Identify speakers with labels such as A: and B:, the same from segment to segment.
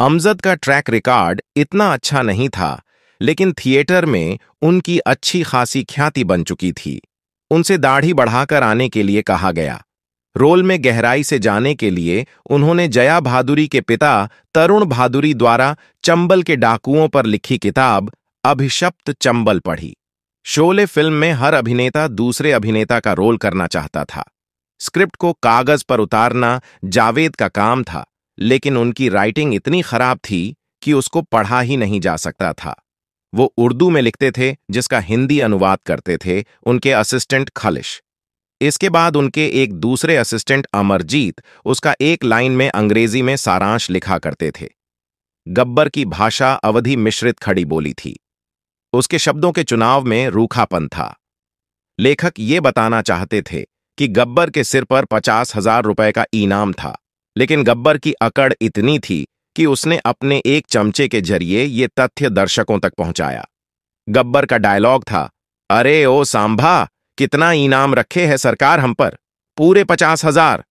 A: अमजद का track record इतना अच्छा नहीं था लेकिन थिएटर में उनकी अच्छी खासी ख्याति बन चुकी थी उनसे दाढ़ी बढ़ाकर आने के लिए कहा गया रोल में गहराई से जाने के लिए उन्होंने जया भादुरी के पिता तरुण भादुरी द्वारा चंबल के डाकुओं पर लिखी किताब अभिशप्त चंबल पढ़ी शोले फिल्म में हर अभिनेता दूसरे अभिनेता का रोल करना चाहता था स्क्रिप्ट को कागज पर उतारना जावेद का काम था लेकिन उनकी राइटिंग इतनी खराब थी कि उसको पढ़ा ही नहीं जा सकता था वो उर्दू में लिखते थे जिसका हिंदी अनुवाद करते थे उनके असिस्टेंट खलिश इसके बाद उनके एक दूसरे असिस्टेंट अमरजीत उसका एक लाइन में अंग्रेजी में सारांश लिखा करते थे गब्बर की भाषा अवधि मिश्रित खड़ी बोली थी उसके शब्दों के चुनाव में रूखापन था लेखक ये बताना चाहते थे कि गब्बर के सिर पर पचास हजार रुपए का इनाम था लेकिन गब्बर की अकड़ इतनी थी कि उसने अपने एक चमचे के जरिए ये तथ्य दर्शकों तक पहुंचाया गब्बर का डायलॉग था अरे ओ सांभा कितना इनाम रखे है सरकार हम पर पूरे पचास हजार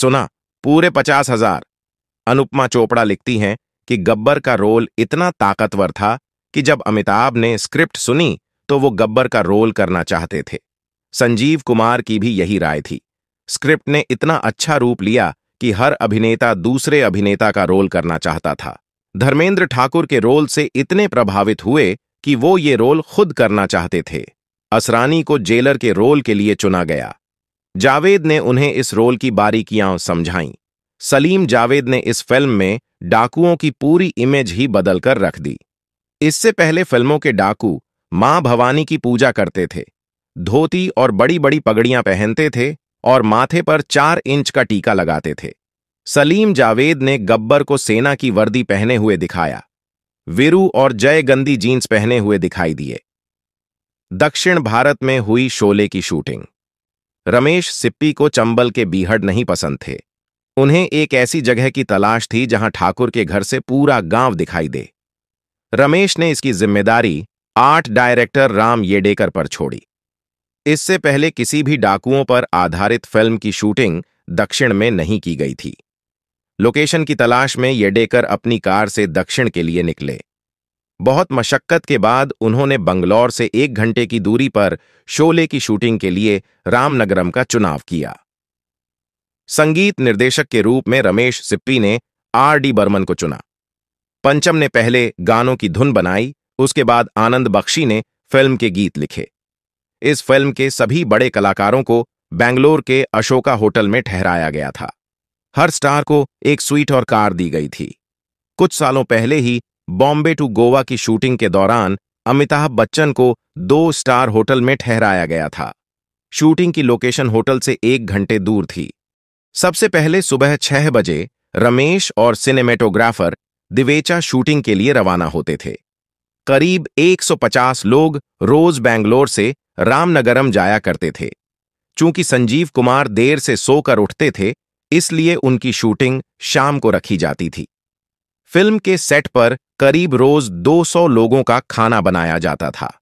A: सुना पूरे पचास हजार अनुपमा चोपड़ा लिखती हैं कि गब्बर का रोल इतना ताकतवर था कि जब अमिताभ ने स्क्रिप्ट सुनी तो वो गब्बर का रोल करना चाहते थे संजीव कुमार की भी यही राय थी स्क्रिप्ट ने इतना अच्छा रूप लिया कि हर अभिनेता दूसरे अभिनेता का रोल करना चाहता था धर्मेंद्र ठाकुर के रोल से इतने प्रभावित हुए कि वो ये रोल खुद करना चाहते थे असरानी को जेलर के रोल के लिए चुना गया जावेद ने उन्हें इस रोल की बारीकियां समझाई सलीम जावेद ने इस फिल्म में डाकुओं की पूरी इमेज ही बदलकर रख दी इससे पहले फिल्मों के डाकू मां भवानी की पूजा करते थे धोती और बड़ी बड़ी पगड़ियां पहनते थे और माथे पर चार इंच का टीका लगाते थे सलीम जावेद ने गब्बर को सेना की वर्दी पहने हुए दिखाया विरु और जय गंदी जींस पहने हुए दिखाई दिए दक्षिण भारत में हुई शोले की शूटिंग रमेश सिप्पी को चंबल के बीहड़ नहीं पसंद थे उन्हें एक ऐसी जगह की तलाश थी जहां ठाकुर के घर से पूरा गांव दिखाई दे रमेश ने इसकी जिम्मेदारी आर्ट डायरेक्टर राम येडेकर पर छोड़ी इससे पहले किसी भी डाकुओं पर आधारित फिल्म की शूटिंग दक्षिण में नहीं की गई थी लोकेशन की तलाश में येडेकर अपनी कार से दक्षिण के लिए निकले बहुत मशक्कत के बाद उन्होंने बंगलौर से एक घंटे की दूरी पर शोले की शूटिंग के लिए रामनगरम का चुनाव किया संगीत निर्देशक के रूप में रमेश सिप्पी ने आर डी बर्मन को चुना पंचम ने पहले गानों की धुन बनाई उसके बाद आनंद बख्शी ने फिल्म के गीत लिखे इस फिल्म के सभी बड़े कलाकारों को बेंगलोर के अशोका होटल में ठहराया गया था हर स्टार को एक स्वीट और कार दी गई थी कुछ सालों पहले ही बॉम्बे टू गोवा की शूटिंग के दौरान अमिताभ बच्चन को दो स्टार होटल में ठहराया गया था शूटिंग की लोकेशन होटल से एक घंटे दूर थी सबसे पहले सुबह छह बजे रमेश और सिनेमेटोग्राफर दिवेचा शूटिंग के लिए रवाना होते थे करीब 150 लोग रोज बैंगलोर से रामनगरम जाया करते थे चूंकि संजीव कुमार देर से सोकर उठते थे इसलिए उनकी शूटिंग शाम को रखी जाती थी फिल्म के सेट पर करीब रोज 200 लोगों का खाना बनाया जाता था